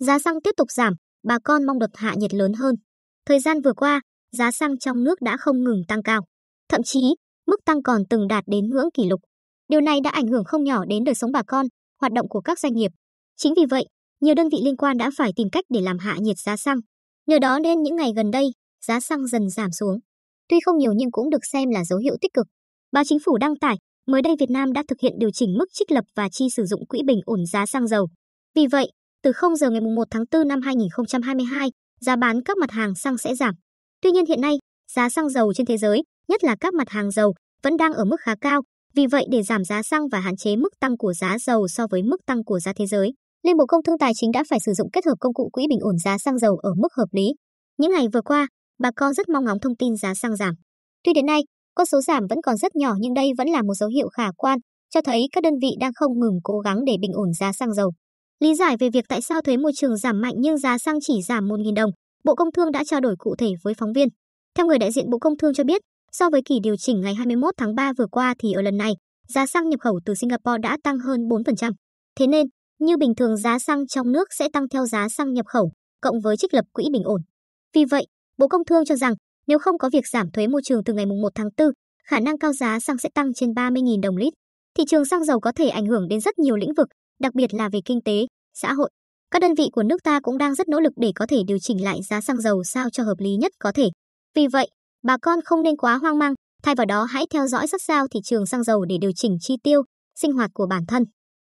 Giá xăng tiếp tục giảm, bà con mong đợt hạ nhiệt lớn hơn. Thời gian vừa qua, giá xăng trong nước đã không ngừng tăng cao. Thậm chí, mức tăng còn từng đạt đến ngưỡng kỷ lục. Điều này đã ảnh hưởng không nhỏ đến đời sống bà con, hoạt động của các doanh nghiệp. Chính vì vậy, nhiều đơn vị liên quan đã phải tìm cách để làm hạ nhiệt giá xăng. Nhờ đó nên những ngày gần đây, giá xăng dần giảm xuống. Tuy không nhiều nhưng cũng được xem là dấu hiệu tích cực. Báo chính phủ đăng tải, mới đây Việt Nam đã thực hiện điều chỉnh mức trích lập và chi sử dụng quỹ bình ổn giá xăng dầu. Vì vậy, từ 0 giờ ngày 1 tháng 4 năm 2022, giá bán các mặt hàng xăng sẽ giảm. Tuy nhiên hiện nay, giá xăng dầu trên thế giới, nhất là các mặt hàng dầu, vẫn đang ở mức khá cao. Vì vậy, để giảm giá xăng và hạn chế mức tăng của giá dầu so với mức tăng của giá thế giới, Liên Bộ Công Thương Tài chính đã phải sử dụng kết hợp công cụ quỹ bình ổn giá xăng dầu ở mức hợp lý. Những ngày vừa qua, bà con rất mong ngóng thông tin giá xăng giảm. Tuy đến nay, con số giảm vẫn còn rất nhỏ nhưng đây vẫn là một dấu hiệu khả quan, cho thấy các đơn vị đang không ngừng cố gắng để bình ổn giá xăng dầu. Lý giải về việc tại sao thuế môi trường giảm mạnh nhưng giá xăng chỉ giảm 1.000 đồng, Bộ Công Thương đã trao đổi cụ thể với phóng viên. Theo người đại diện Bộ Công Thương cho biết, so với kỳ điều chỉnh ngày 21 tháng 3 vừa qua thì ở lần này, giá xăng nhập khẩu từ Singapore đã tăng hơn 4%. Thế nên, như bình thường giá xăng trong nước sẽ tăng theo giá xăng nhập khẩu, cộng với trích lập quỹ bình ổn. Vì vậy, Bộ Công Thương cho rằng nếu không có việc giảm thuế môi trường từ ngày 1 tháng 4, khả năng cao giá xăng sẽ tăng trên 30.000 đồng lít. Thị trường xăng dầu có thể ảnh hưởng đến rất nhiều lĩnh vực, đặc biệt là về kinh tế, xã hội. Các đơn vị của nước ta cũng đang rất nỗ lực để có thể điều chỉnh lại giá xăng dầu sao cho hợp lý nhất có thể. Vì vậy, bà con không nên quá hoang mang, thay vào đó hãy theo dõi sát sao thị trường xăng dầu để điều chỉnh chi tiêu, sinh hoạt của bản thân.